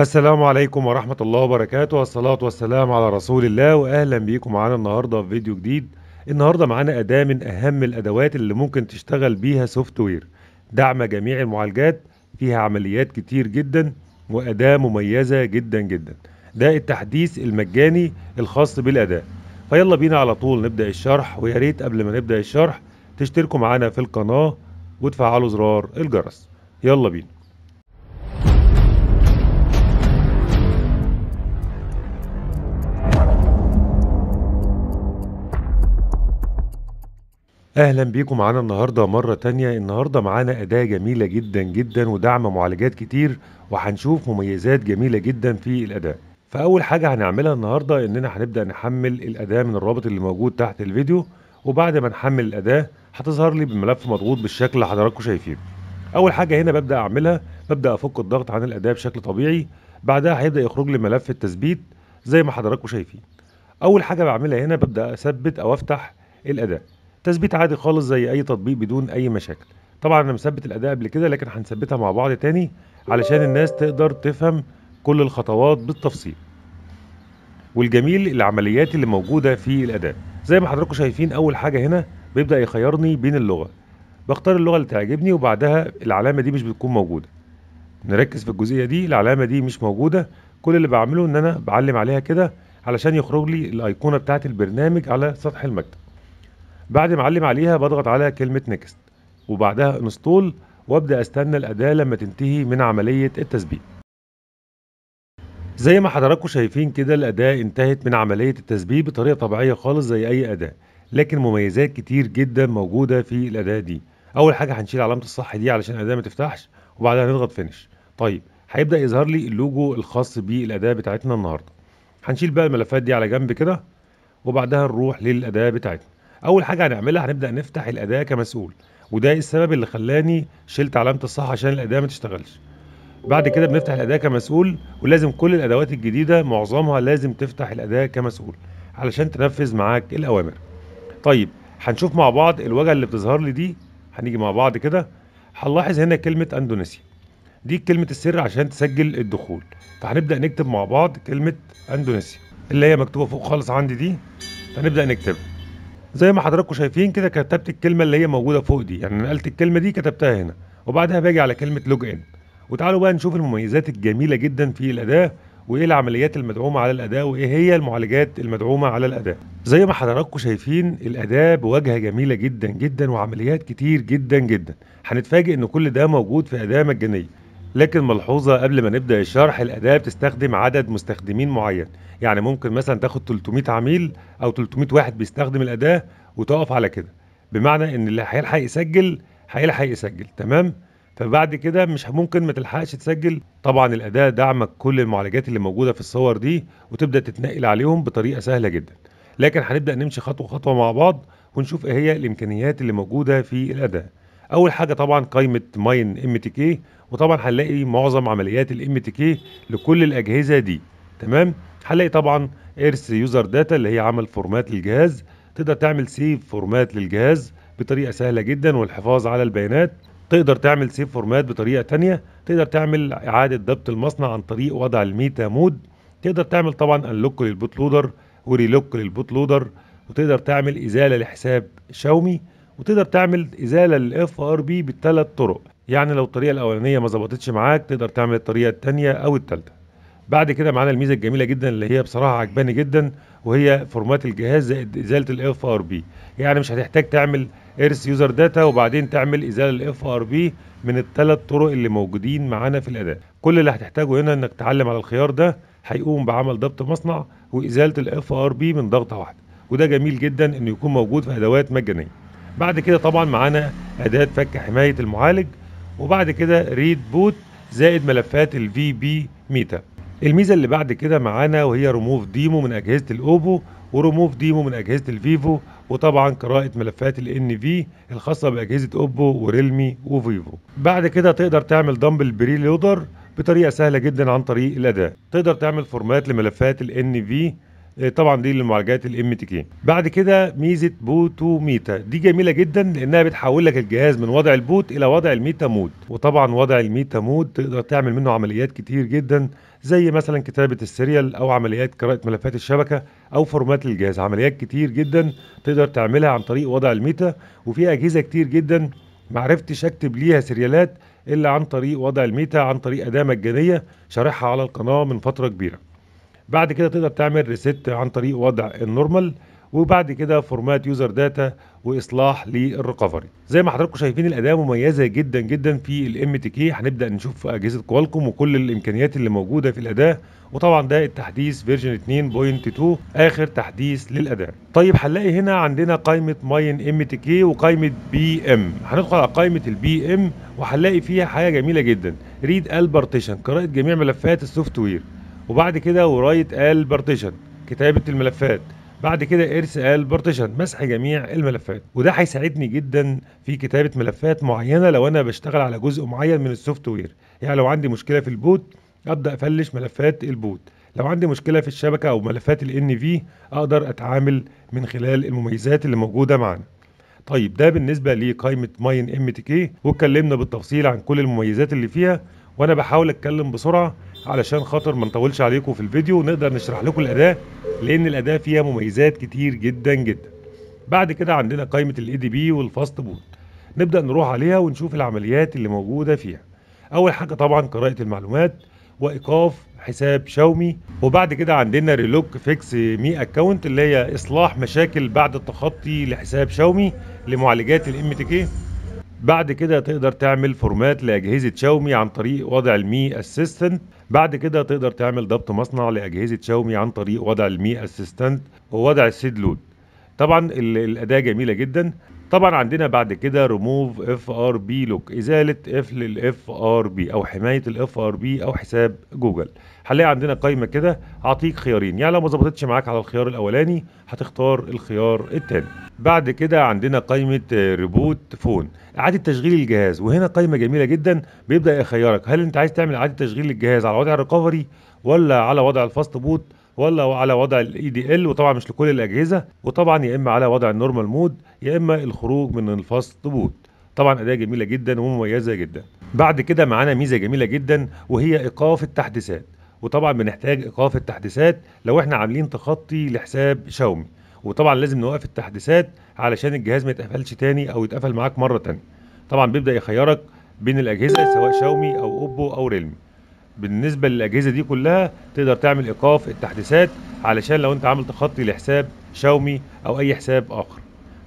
السلام عليكم ورحمة الله وبركاته والصلاة والسلام على رسول الله وأهلا بيكم معانا النهاردة في فيديو جديد النهاردة معانا أداة من أهم الأدوات اللي ممكن تشتغل بيها سوفت وير دعم جميع المعالجات فيها عمليات كتير جدا وأداة مميزة جدا جدا ده التحديث المجاني الخاص بالأداة فيلا بينا على طول نبدأ الشرح ويا ريت قبل ما نبدأ الشرح تشتركوا معانا في القناة وتفعلوا زرار الجرس يلا بينا اهلا بيكم معانا النهارده مره تانية النهارده معانا اداه جميله جدا جدا ودعم معالجات كتير وهنشوف مميزات جميله جدا في الاداه فاول حاجه هنعملها النهارده اننا هنبدا نحمل الاداه من الرابط اللي موجود تحت الفيديو وبعد ما نحمل الاداه هتظهر لي بالملف مضغوط بالشكل اللي حضراتكم شايفينه اول حاجه هنا ببدا اعملها ببدا افك الضغط عن الاداه بشكل طبيعي بعدها هيبدا يخرج لي ملف التثبيت زي ما حضراتكم شايفين اول حاجه بعملها هنا ببدا اثبت او افتح الاداه تثبيت عادي خالص زي اي تطبيق بدون اي مشاكل طبعا انا مثبت الاداء قبل كده لكن هنثبتها مع بعض تاني علشان الناس تقدر تفهم كل الخطوات بالتفصيل والجميل العمليات اللي موجوده في الاداء زي ما حضراتكم شايفين اول حاجه هنا بيبدا يخيرني بين اللغه بختار اللغه اللي تعجبني وبعدها العلامه دي مش بتكون موجوده نركز في الجزئيه دي العلامه دي مش موجوده كل اللي بعمله ان انا بعلم عليها كده علشان يخرج لي الايقونه بتاعه البرنامج على سطح المكتب بعد ما اعلم عليها بضغط على كلمه نيكست وبعدها انستول وابدا استنى الاداه لما تنتهي من عمليه التثبيت زي ما حضراتكم شايفين كده الاداه انتهت من عمليه التثبيت بطريقه طبيعيه خالص زي اي اداه لكن مميزات كتير جدا موجوده في الاداه دي اول حاجه هنشيل علامه الصح دي علشان الاداه ما تفتحش وبعدها هنضغط فينش طيب هيبدا يظهر لي اللوجو الخاص بالاداه بتاعتنا النهارده هنشيل بقى الملفات دي على جنب كده وبعدها نروح للاداه بتاعتنا اول حاجه هنعملها هنبدا نفتح الاداه كمسؤول وده السبب اللي خلاني شلت علامه الصح عشان الاداه ما تشتغلش بعد كده بنفتح الاداه كمسؤول ولازم كل الادوات الجديده معظمها لازم تفتح الاداه كمسؤول علشان تنفذ معاك الاوامر طيب هنشوف مع بعض الواجهه اللي بتظهر لي دي هنيجي مع بعض كده هنلاحظ هنا كلمه اندونيسيا دي كلمه السر عشان تسجل الدخول فهنبدا نكتب مع بعض كلمه اندونيسيا اللي هي مكتوبه فوق خالص عندي دي فنبدا نكتبها زي ما حضراتكم شايفين كده كتبت الكلمه اللي هي موجوده فوق دي يعني نقلت الكلمه دي كتبتها هنا وبعدها باجي على كلمه لوج ان وتعالوا بقى نشوف المميزات الجميله جدا في الاداه وايه العمليات المدعومه على الاداه وايه هي المعالجات المدعومه على الاداه زي ما حضراتكم شايفين الاداه بواجهه جميله جدا جدا وعمليات كتير جدا جدا هنتفاجئ ان كل ده موجود في اداه مجانيه لكن ملحوظة قبل ما نبدأ الشرح الأداة بتستخدم عدد مستخدمين معين يعني ممكن مثلا تاخد 300 عميل أو 300 واحد بيستخدم الأداة وتقف على كده بمعنى إن اللي هيلحق يسجل هيلحق يسجل تمام؟ فبعد كده مش ممكن ما تلحقش تسجل طبعا الأداة دعمك كل المعالجات اللي موجودة في الصور دي وتبدأ تتنقل عليهم بطريقة سهلة جدا لكن هنبدأ نمشي خطوة خطوة مع بعض ونشوف ايه هي الإمكانيات اللي موجودة في الأداة اول حاجه طبعا قائمه ماين ام تي كي وطبعا هنلاقي معظم عمليات الام تي كي لكل الاجهزه دي تمام هنلاقي طبعا ايرث يوزر داتا اللي هي عمل فورمات للجهاز تقدر تعمل سيف فورمات للجهاز بطريقه سهله جدا والحفاظ على البيانات تقدر تعمل سيف فورمات بطريقه تانية تقدر تعمل اعاده ضبط المصنع عن طريق وضع الميتا مود تقدر تعمل طبعا انلوك للبوت لودر وريلوك للبوت لودر وتقدر تعمل ازاله لحساب شاومي وتقدر تعمل ازاله للاف ار بي بالثلاث طرق يعني لو الطريقه الاولانيه ما ظبطتش معاك تقدر تعمل الطريقه الثانيه او الثالثه بعد كده معانا الميزه الجميله جدا اللي هي بصراحه عجباني جدا وهي فورمات الجهاز زائد ازاله الاف ار بي يعني مش هتحتاج تعمل ارث يوزر داتا وبعدين تعمل ازاله الاف ار بي من الثلاث طرق اللي موجودين معانا في الاداء كل اللي هتحتاجه هنا انك تعلم على الخيار ده هيقوم بعمل ضبط مصنع وازاله الاف ار بي من ضغطه واحده وده جميل جدا انه يكون موجود في ادوات مجانيه بعد كده طبعا معانا اداة فك حماية المعالج وبعد كده ريد بوت زائد ملفات الفي بي ميتا الميزة اللي بعد كده معانا وهي ريموف ديمو من اجهزة الاوبو وريموف ديمو من اجهزة الفيفو وطبعا قراءة ملفات الان في الخاصة باجهزة اوبو وريلمي وفيفو بعد كده تقدر تعمل دمبل بريلودر بطريقة سهلة جدا عن طريق الاداة تقدر تعمل فورمات لملفات الان في آه، طبعا دي لمعالجات الام تي كي بعد كده ميزه بوتو ميتا دي جميله جدا لانها بتحول لك الجهاز من وضع البوت الى وضع الميتا مود وطبعا وضع الميتا مود تقدر تعمل منه عمليات كتير جدا زي مثلا كتابه السيريال او عمليات قراءه ملفات الشبكه او فورمات الجهاز عمليات كتير جدا تقدر تعملها عن طريق وضع الميتا وفي اجهزه كتير جدا معرفتش اكتب ليها سيريالات الا عن طريق وضع الميتا عن طريق اداه مجانيه شارحها على القناه من فتره كبيره بعد كده تقدر تعمل ريست عن طريق وضع النورمال وبعد كده فورمات يوزر داتا واصلاح للريكفري زي ما حضراتكم شايفين الاداه مميزه جدا جدا في الام تي كي هنبدا نشوف اجهزه كوالكوم وكل الامكانيات اللي موجوده في الاداه وطبعا ده التحديث فيرجن 2.2 اخر تحديث للاداه طيب هنلاقي هنا عندنا قائمه ماين ام تي كي وقائمه بي ام هندخل على قائمه البي ام وهنلاقي فيها حاجه جميله جدا ريد البارتيشن قراءه جميع ملفات السوفت وير وبعد كده ورايت قال بارتيشن كتابه الملفات بعد كده ارس قال بارتيشن مسح جميع الملفات وده هيساعدني جدا في كتابه ملفات معينه لو انا بشتغل على جزء معين من السوفت وير يعني لو عندي مشكله في البوت ابدا افلش ملفات البوت لو عندي مشكله في الشبكه او ملفات ان في اقدر اتعامل من خلال المميزات اللي موجوده معانا طيب ده بالنسبه لقائمه ماين ام تي كي واتكلمنا بالتفصيل عن كل المميزات اللي فيها وانا بحاول اتكلم بسرعه علشان خاطر ما نطولش عليكم في الفيديو ونقدر نشرح لكم الاداه لان الاداه فيها مميزات كتير جدا جدا بعد كده عندنا قائمه الاي دي بي والفاست بوت نبدا نروح عليها ونشوف العمليات اللي موجوده فيها اول حاجه طبعا قراءه المعلومات وايقاف حساب شاومي وبعد كده عندنا ريلوك فيكس مي اكونت اللي هي اصلاح مشاكل بعد التخطي لحساب شاومي لمعالجات الام تي كي بعد كده تقدر تعمل فورمات لاجهزه شاومي عن طريق وضع المي اسيستنت بعد كده تقدر تعمل ضبط مصنع لاجهزه شاومي عن طريق وضع المي اسيستنت ووضع السيد لود طبعا الاداه جميله جدا طبعا عندنا بعد كده ريموف اف ار بي لوك ازاله قفل الاف ار بي او حمايه الاف ار بي او حساب جوجل هنلاقي عندنا قائمه كده اعطيك خيارين يعني لو ما ظبطتش معاك على الخيار الاولاني هتختار الخيار الثاني بعد كده عندنا قائمه ريبوت فون اعاده تشغيل الجهاز وهنا قائمه جميله جدا بيبدا يخيرك هل انت عايز تعمل اعاده تشغيل الجهاز على وضع الريكفري ولا على وضع الفاست بوت ولا على وضع الاي دي ال e وطبعا مش لكل الاجهزه وطبعا يا اما على وضع النورمال مود يا اما الخروج من الفاست بوت طبعا اداه جميله جدا ومميزه جدا بعد كده معانا ميزه جميله جدا وهي ايقاف التحديثات وطبعا بنحتاج ايقاف التحديثات لو احنا عاملين تخطي لحساب شاومي وطبعا لازم نوقف التحديثات علشان الجهاز ما يتقفلش تاني او يتقفل معاك مره تانية طبعا بيبدا يخيرك بين الاجهزه سواء شاومي او اوبو او ريلمي بالنسبه للاجهزه دي كلها تقدر تعمل ايقاف التحديثات علشان لو انت عامل تخطي لحساب شاومي او اي حساب اخر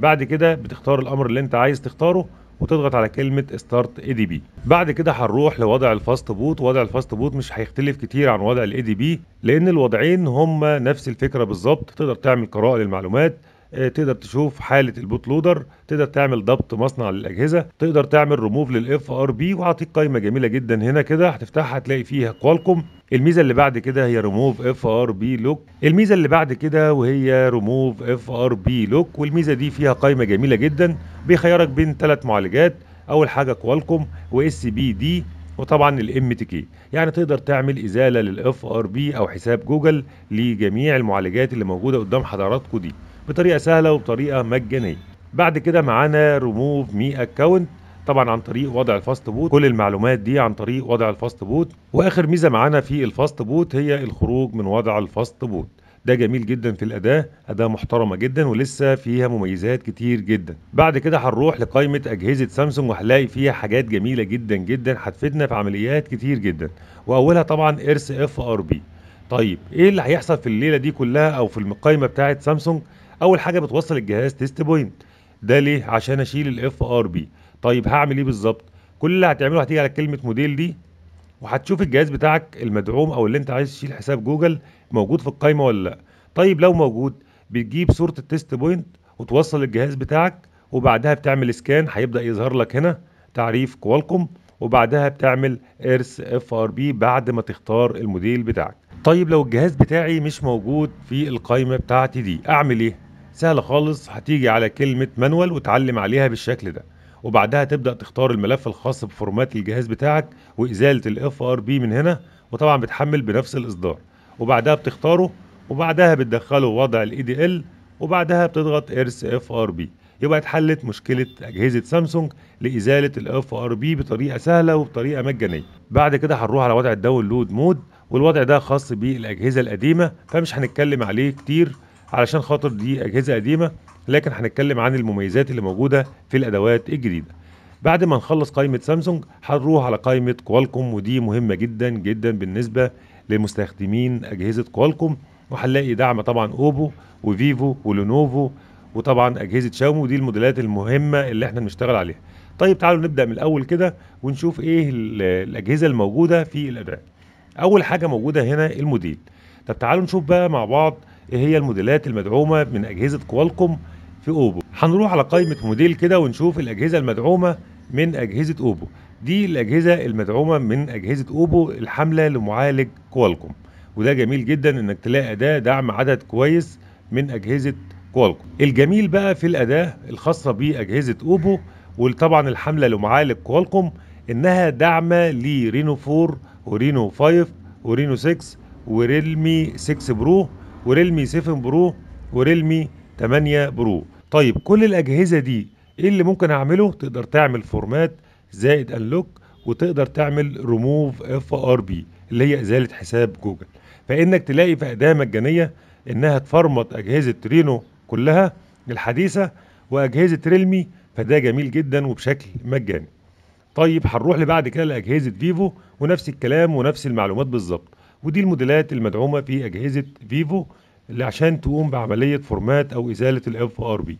بعد كده بتختار الامر اللي انت عايز تختاره وتضغط على كلمة ستارت اي دي بي بعد كده هنروح لوضع الفاست بوت وضع الفاست بوت مش هيختلف كتير عن وضع الاي دي بي لان الوضعين هما نفس الفكرة بالظبط تقدر تعمل قراءة للمعلومات آه، تقدر تشوف حاله البوت لودر تقدر تعمل ضبط مصنع للاجهزه تقدر تعمل ريموف للاف ار بي وهعطيك قائمه جميله جدا هنا كده هتفتحها هتلاقي فيها كوالكوم الميزه اللي بعد كده هي ريموف اف ار بي لوك الميزه اللي بعد كده وهي ريموف اف ار بي لوك والميزه دي فيها قائمه جميله جدا بيخيرك بين ثلاث معالجات اول حاجه كوالكوم واس بي دي وطبعا الام تي كي يعني تقدر تعمل ازاله للاف ار بي او حساب جوجل لجميع المعالجات اللي موجوده قدام حضراتكم دي بطريقه سهله وبطريقه مجانيه بعد كده معانا ريموف مي اكونت طبعا عن طريق وضع الفاست بوت كل المعلومات دي عن طريق وضع الفاست بوت واخر ميزه معانا في الفاست بوت هي الخروج من وضع الفاست بوت ده جميل جدا في الاداه اداه محترمه جدا ولسه فيها مميزات كتير جدا بعد كده هنروح لقائمه اجهزه سامسونج وهنلاقي فيها حاجات جميله جدا جدا هتفيدنا في عمليات كتير جدا واولها طبعا ارس اف ار بي طيب ايه اللي هيحصل في الليله دي كلها او في القائمه بتاعه سامسونج اول حاجه بتوصل الجهاز تيست بوينت ده ليه عشان اشيل الاف ار بي طيب هعمل ايه بالظبط كل اللي هتعمله هتيجي على كلمه موديل دي وهتشوف الجهاز بتاعك المدعوم او اللي انت عايز تشيل حساب جوجل موجود في القائمه ولا لا طيب لو موجود بتجيب صوره التيست بوينت وتوصل الجهاز بتاعك وبعدها بتعمل سكان هيبدا يظهر لك هنا تعريف كوالكم وبعدها بتعمل ارس اف ار بي بعد ما تختار الموديل بتاعك طيب لو الجهاز بتاعي مش موجود في القائمه بتاعتي دي اعمل ايه سهلة خالص هتيجي على كلمة مانوال وتعلم عليها بالشكل ده وبعدها تبدأ تختار الملف الخاص بفورمات الجهاز بتاعك وإزالة الـ FRB من هنا وطبعا بتحمل بنفس الإصدار وبعدها بتختاره وبعدها بتدخله وضع ال EDL وبعدها بتضغط إرس FRB يبقى اتحلت مشكلة أجهزة سامسونج لإزالة الـ FRB بطريقة سهلة وبطريقة مجانية بعد كده هنروح على وضع الداونلود مود والوضع ده خاص بالأجهزة القديمة فمش هنتكلم عليه كتير علشان خاطر دي اجهزه قديمه لكن هنتكلم عن المميزات اللي موجوده في الادوات الجديده بعد ما نخلص قائمه سامسونج هنروح على قائمه كوالكوم ودي مهمه جدا جدا بالنسبه لمستخدمين اجهزه كوالكوم وهنلاقي دعم طبعا اوبو وفيفو ولينوفو وطبعا اجهزه شاومي ودي الموديلات المهمه اللي احنا بنشتغل عليها طيب تعالوا نبدا من الاول كده ونشوف ايه الاجهزه الموجوده في الاداء اول حاجه موجوده هنا الموديل طب تعالوا نشوف بقى مع بعض ايه هي الموديلات المدعومه من اجهزه كوالكوم في اوبو هنروح على قائمه موديل كده ونشوف الاجهزه المدعومه من اجهزه اوبو دي الاجهزه المدعومه من اجهزه اوبو الحامله لمعالج كوالكوم وده جميل جدا انك تلاقي اداه دعم عدد كويس من اجهزه كوالكوم الجميل بقى في الاداه الخاصه باجهزه اوبو وطبعا الحامله لمعالج كوالكوم انها داعمه لرينو 4 ورينو 5 ورينو 6 وريلمي 6 برو وريلمي 7 برو وريلمي 8 برو طيب كل الاجهزه دي ايه اللي ممكن اعمله تقدر تعمل فورمات زائد انلوك وتقدر تعمل ريموف اف ار بي اللي هي ازاله حساب جوجل فانك تلاقي في اداه مجانيه انها تفرمط اجهزه رينو كلها الحديثه واجهزه ريلمي فده جميل جدا وبشكل مجاني طيب هنروح لبعد كده لاجهزه فيفو ونفس الكلام ونفس المعلومات بالظبط ودي الموديلات المدعومه في اجهزه فيفو اللي عشان تقوم بعمليه فورمات او ازاله الـ FRB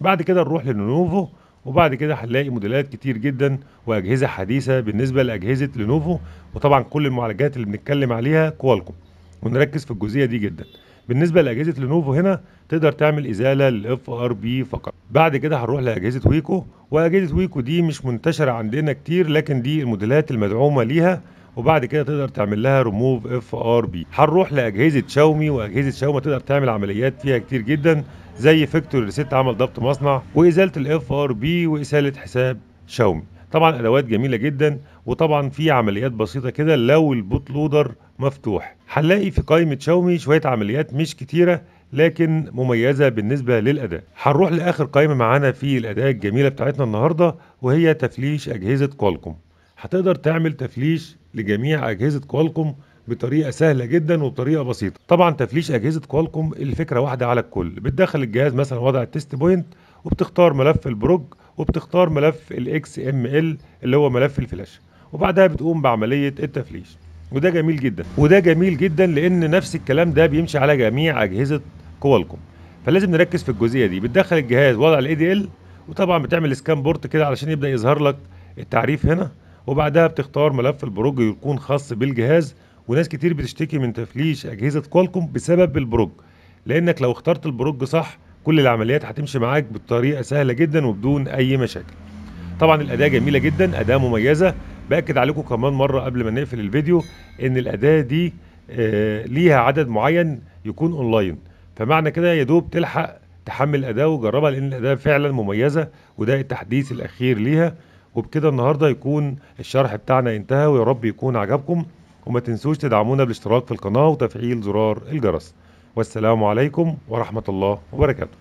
بعد كده نروح للنوفو وبعد كده هنلاقي موديلات كتير جدا واجهزه حديثه بالنسبه لاجهزه لنوفو وطبعا كل المعالجات اللي بنتكلم عليها كوالكم ونركز في الجزئيه دي جدا بالنسبه لاجهزه لنوفو هنا تقدر تعمل ازاله للـ FRB فقط بعد كده هنروح لاجهزه ويكو واجهزه ويكو دي مش منتشره عندنا كتير لكن دي الموديلات المدعومه ليها وبعد كده تقدر تعمل لها ريموف اف ار بي هنروح لاجهزه شاومي واجهزه شاومي تقدر تعمل عمليات فيها كتير جدا زي فيكتوري ريسيت عمل ضبط مصنع وازاله الاف ار بي واساله حساب شاومي طبعا ادوات جميله جدا وطبعا في عمليات بسيطه كده لو البوت لودر مفتوح هنلاقي في قائمه شاومي شويه عمليات مش كتيره لكن مميزة بالنسبة للأداء هنروح لآخر قائمة معانا في الأداء الجميلة بتاعتنا النهاردة وهي تفليش أجهزة كوالكوم هتقدر تعمل تفليش لجميع أجهزة كوالكوم بطريقه سهله جدا وبطريقه بسيطه طبعا تفليش اجهزه كوالكوم الفكره واحده على الكل بتدخل الجهاز مثلا وضع التيست بوينت وبتختار ملف البروج وبتختار ملف الاكس ام ال اللي هو ملف الفلاش وبعدها بتقوم بعمليه التفليش وده جميل جدا وده جميل جدا لان نفس الكلام ده بيمشي على جميع اجهزه كوالكوم فلازم نركز في الجزئيه دي بتدخل الجهاز وضع الاي دي ال وطبعا بتعمل سكان بورت كده علشان يبدا يظهر لك التعريف هنا وبعدها بتختار ملف البروج يكون خاص بالجهاز وناس كتير بتشتكي من تفليش اجهزه كوالكوم بسبب البروج لانك لو اخترت البروج صح كل العمليات هتمشي معاك بطريقه سهله جدا وبدون اي مشاكل طبعا الاداه جميله جدا اداه مميزه باكد عليكم كمان مره قبل ما نقفل الفيديو ان الاداه دي آه، ليها عدد معين يكون اونلاين فمعنى كده يا دوب تلحق تحمل الاداه وجربها لان الاداه فعلا مميزه وده التحديث الاخير ليها وبكده النهارده يكون الشرح بتاعنا انتهى ويا رب يكون عجبكم وما تنسوش تدعمونا بالاشتراك في القناه وتفعيل زرار الجرس والسلام عليكم ورحمه الله وبركاته